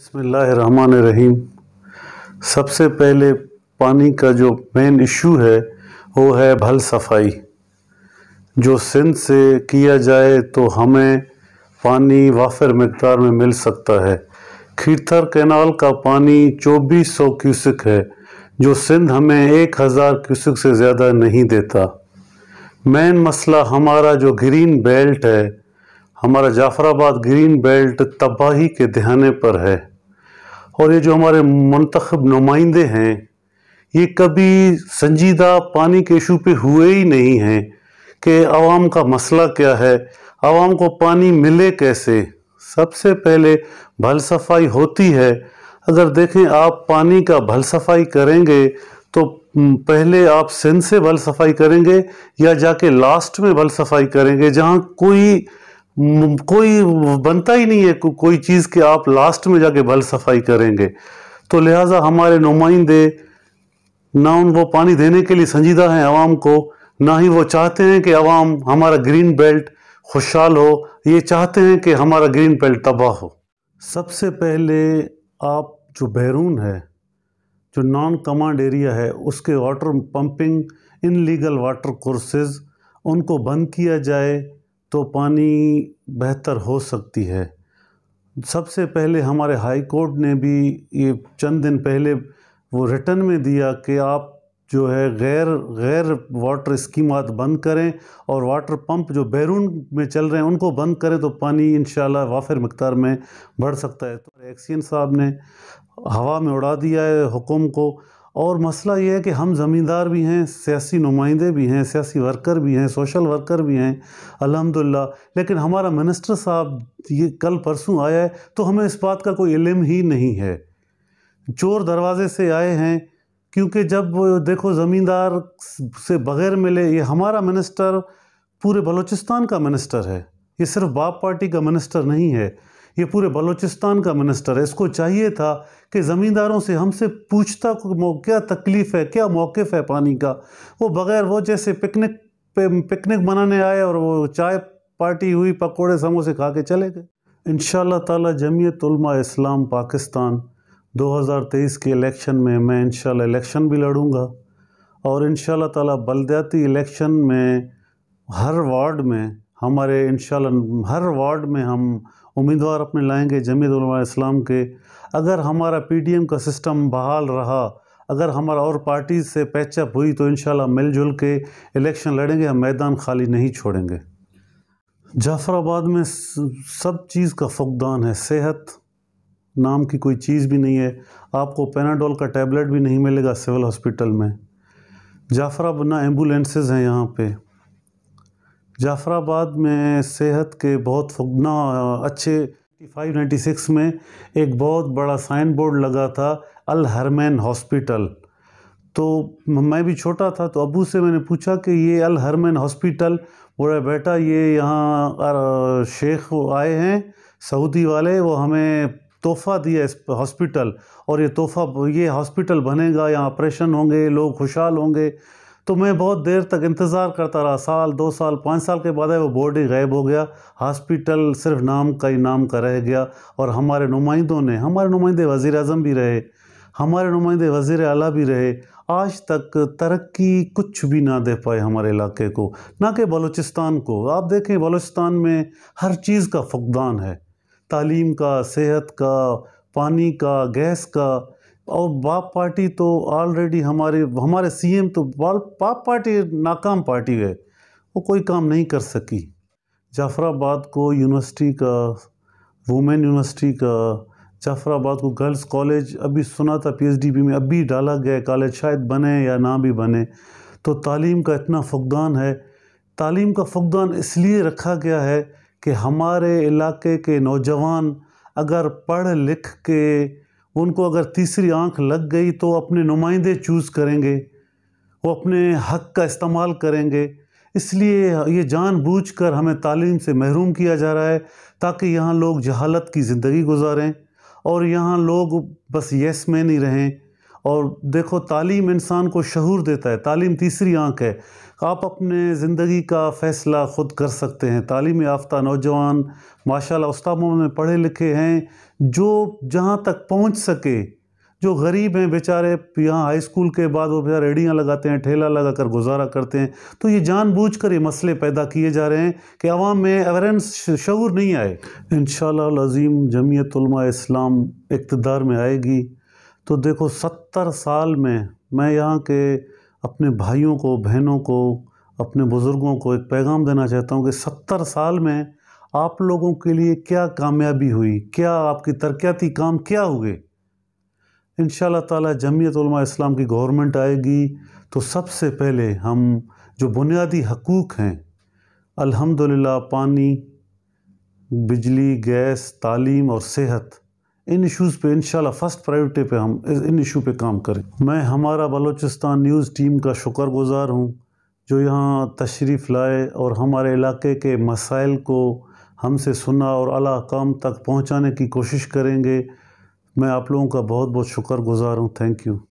बसमीम सबसे पहले पानी का जो मेन इशू है वो है भल सफाई जो सिंध से किया जाए तो हमें पानी वाफिर मकदार में मिल सकता है खीरथर कैनाल का पानी 2400 क्यूसिक है जो सिंध हमें 1000 क्यूसिक से ज़्यादा नहीं देता मेन मसला हमारा जो ग्रीन बेल्ट है हमारा जाफराबाद ग्रीन बेल्ट तबाही के दहाने पर है और ये जो हमारे मंतखब नुमाइंदे हैं ये कभी संजीदा पानी के इशू पे हुए ही नहीं हैं कि आवाम का मसला क्या है आवाम को पानी मिले कैसे सबसे पहले भल सफाई होती है अगर देखें आप पानी का भल सफाई करेंगे तो पहले आप सिंध से भल सफाई करेंगे या जाके लास्ट में भल सफाई करेंगे जहाँ कोई कोई बनता ही नहीं है को, कोई चीज़ के आप लास्ट में जाके भल सफाई करेंगे तो लिहाजा हमारे नुमाइंदे ना उन वो पानी देने के लिए संजीदा हैं आवाम को ना ही वो चाहते हैं कि आवाम हमारा ग्रीन बेल्ट खुशहाल हो ये चाहते हैं कि हमारा ग्रीन बेल्ट तबाह हो सबसे पहले आप जो बैरून है जो नॉन कमांड एरिया है उसके water pumping legal water courses उनको बंद किया जाए तो पानी बेहतर हो सकती है सबसे पहले हमारे हाई कोर्ट ने भी ये चंद दिन पहले वो रिटर्न में दिया कि आप जो है गैर गैर वाटर स्कीमात बंद करें और वाटर पंप जो बैरून में चल रहे हैं उनको बंद करें तो पानी इन वाफिर मकदार में बढ़ सकता है तो एक्सियन साहब ने हवा में उड़ा दिया है हुकुम को और मसला ये है कि हम ज़मींदार भी हैं सियासी नुमाइंदे भी हैं सियासी वर्कर भी हैं सोशल वर्कर भी हैं अल्हम्दुलिल्लाह लेकिन हमारा मिनिस्टर साहब ये कल परसों आया है तो हमें इस बात का कोई इलम ही नहीं है चोर दरवाजे से आए हैं क्योंकि जब देखो ज़मींदार से बग़ैर मिले ये हमारा मिनिस्टर पूरे बलूचिस्तान का मिनिस्टर है ये सिर्फ बाप पार्टी का मिनिस्टर नहीं है ये पूरे बलूचिस्तान का मिनिस्टर है इसको चाहिए था कि ज़मींदारों से हमसे पूछता क्या तकलीफ़ है क्या मौक़ है पानी का वो बग़ैर वो जैसे पिकनिक पे पिकनिक मनाने आए और वो चाय पार्टी हुई पकोड़े समोसे खा के चले गए इन ताला जमीयत इस्लाम पाकिस्तान 2023 के इलेक्शन में मैं इन इलेक्शन भी लड़ूँगा और इन ताला बलदयाती इलेक्शन में हर वार्ड में हमारे इन हर वार्ड में हम उम्मीदवार अपने लाएंगे जमीत इस्लाम के अगर हमारा पीडीएम का सिस्टम बहाल रहा अगर हमारा और पार्टी से पैचअप हुई तो इन मिलजुल के इलेक्शन लड़ेंगे हम मैदान खाली नहीं छोड़ेंगे जाफराबाद में सब चीज़ का फुकदान है सेहत नाम की कोई चीज़ भी नहीं है आपको पेनाडोल का टैबलेट भी नहीं मिलेगा सिविल हॉस्पिटल में जाफराबाद ना एम्बुलेंसेज हैं यहाँ पे जाफ़राबाद में सेहत के बहुत फुगना अच्छे सिक्स में एक बहुत बड़ा साइन बोर्ड लगा था अल हरमैन हॉस्पिटल तो मैं भी छोटा था तो अबू से मैंने पूछा कि ये अल हरमैन हॉस्पिटल बोला बेटा ये यहाँ शेख आए हैं सऊदी वाले वो हमें तोहफ़ा दिया इस हॉस्पिटल और ये तोहफ़ा ये हॉस्पिटल बनेगा यहाँ ऑपरेशन होंगे लोग खुशहाल होंगे तो मैं बहुत देर तक इंतज़ार करता रहा साल दो साल पाँच साल के बाद है वो बोर्ड ही गायब हो गया हॉस्पिटल सिर्फ नाम का ही नाम का रह गया और हमारे नुमाइंदों ने हमारे नुमाइंदे वज़ी अजम भी रहे हमारे नुमाइंदे वज़ी अला भी रहे आज तक तरक्की कुछ भी ना दे पाए हमारे इलाके को ना कि बलूचिस्तान को आप देखें बलूचिस्तान में हर चीज़ का फुकदान है तालीम का सेहत का पानी का गैस का और बाप पार्टी तो ऑलरेडी हमारे हमारे सीएम तो बाल बाप पार्टी नाकाम पार्टी है वो कोई काम नहीं कर सकी जाफराबाद को यूनिवर्सिटी का वुमेन यूनिवर्सिटी का जाफराबाद को गर्ल्स कॉलेज अभी सुना था पीएचडीबी में अभी डाला गया कॉलेज शायद बने या ना भी बने तो तालीम का इतना फुकदान है तालीम का फुकदान इसलिए रखा गया है कि हमारे इलाके के नौजवान अगर पढ़ लिख के उनको अगर तीसरी आंख लग गई तो अपने नुमाइंदे चूज़ करेंगे वो अपने हक का इस्तेमाल करेंगे इसलिए ये जानबूझकर हमें तालीम से महरूम किया जा रहा है ताकि यहाँ लोग जहालत की ज़िंदगी गुजारें और यहाँ लोग बस यस में नहीं रहें और देखो तालीम इंसान को शहूर देता है तालीम तीसरी आंख है आप अपने ज़िंदगी का फ़ैसला ख़ुद कर सकते हैं तालीम याफ्ता नौजवान माशाल्लाह उस्तादों में पढ़े लिखे हैं जो जहाँ तक पहुँच सके जो गरीब हैं बेचारे यहाँ हाई स्कूल के बाद वो बेचारे रेडियाँ लगाते हैं ठेला लगा कर गुजारा करते हैं तो ये जानबूझकर ये मसले पैदा किए जा रहे हैं कि आवाम में अवेयरनेस शूर नहीं आए इन अज़ीम जमीयत इस्लाम इकतदार में आएगी तो देखो सत्तर साल में मैं यहाँ के अपने भाइयों को बहनों को अपने बुज़ुर्गों को एक पैगाम देना चाहता हूँ कि सत्तर साल में आप लोगों के लिए क्या कामयाबी हुई क्या आपकी तरक्याती काम क्या हुए इन ताला जमीयत इस्लाम की गवर्नमेंट आएगी तो सबसे पहले हम जो बुनियादी हकूक़ हैं अल्हम्दुलिल्लाह पानी बिजली गैस तालीम और सेहत इन इश्यूज़ पे इन फर्स्ट प्रायोरिटी पे हम इन इशू पे काम करें मैं हमारा बलोचिस्तान न्यूज़ टीम का शुक्रगुजार हूँ जो यहाँ तशरीफ़ लाए और हमारे इलाके के मसाइल को हमसे सुना और अला काम तक पहुँचाने की कोशिश करेंगे मैं आप लोगों का बहुत बहुत शुक्रगुजार हूँ थैंक यू